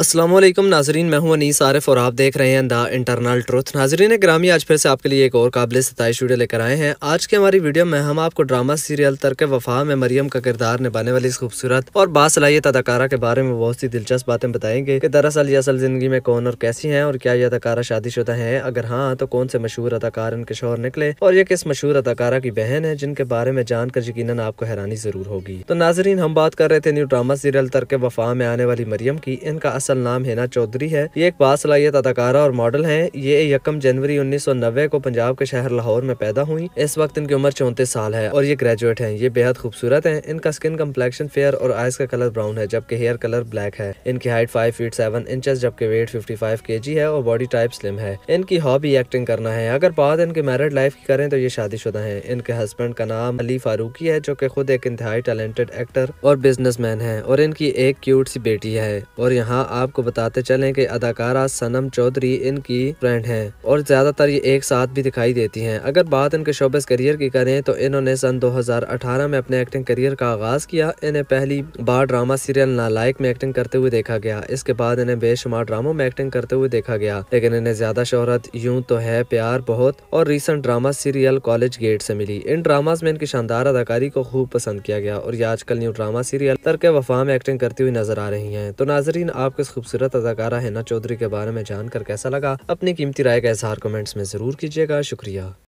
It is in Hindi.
असलम नाजरीन मैं हूं अनीस आरिफ और आप देख रहे हैं द इंटरनल ट्रुथ नाजरीन ग्रामी आज फिर से आपके लिए एक और काबिल सताइश वीडियो लेकर आए हैं आज के हमारी वीडियो में हम आपको ड्रामा सीरियल तर्क वफा में मरियम का किरदार निभाने वाली इस खूबसूरत और बासलाहियत अदाकारा के बारे में बहुत सी दिलचस्प बातें बताएंगे कि दरअसल ये असल जिंदगी में कौन और कैसी है और क्या ये अदाकारा शादीशुदा है अगर हाँ तो कौन से मशहूर अदाकार इनके शोहर निकले और ये किस मशहूर अदाकारा की बहन है जिनके बारे में जानकर यकीन आपको हैरानी जरूर होगी तो नाजरीन हम बात कर रहे थे न्यू ड्रामा सीरियल तर्क वफा में आने वाली मरियम की इनका असल नाम हेना चौधरी है ये एक सलाहियत अदाकारा और मॉडल है ये यकम जनवरी उन्नीस को पंजाब के शहर लाहौर में पैदा हुई इस वक्त इनकी उम्र चौंतीस साल है और ये ग्रेजुएट है ये बेहद खूबसूरत है इनका स्किन कम्प्लेक्शन फेयर और आइस का कलर ब्राउन है जबकि हेयर कलर ब्लैक है इनकी height five feet seven inches जबकि weight fifty five K G है और बॉडी टाइप स्लिम है इनकी हॉबी एक्टिंग करना है अगर बात इनके मैरिड लाइफ की करें तो ये शादी शुदा है इनके हस्बैंड का नाम अली फारूकी है जो की खुद एक इंतहाई टैलेंटेड एक्टर और मैन है और इनकी एक क्यूट सी बेटी है और यहाँ आपको बताते चलें कि अदाकारा सनम चौधरी इनकी फ्रेंड हैं और ज्यादातर ये एक साथ भी दिखाई देती हैं अगर बात इनके शोबस करियर की करें तो इन्होंने सन 2018 में अपने एक्टिंग करियर का आगाज किया इन्हें पहली बार ड्रामा सीरियल नालायक में एक्टिंग करते हुए देखा गया इसके बाद इन्हें बेशुमार ड्रामो में एक्टिंग करते हुए देखा गया लेकिन इन्हें ज्यादा शोहरत यूं तो है प्यार बहुत और recent drama serial college gate से मिली इन ड्रामाज में इनकी शानदार अदाकारी को खूब पसंद किया गया और ये आजकल न्यू ड्रामा सीरियल तरक वफा में एक्टिंग करती हुई नजर आ रही है तो नाजरीन आपके इस खूबसूरत अदाकारा हिना चौधरी के बारे में जानकर कैसा लगा अपनी कीमती राय का इजहार कमेंट्स में जरूर कीजिएगा शुक्रिया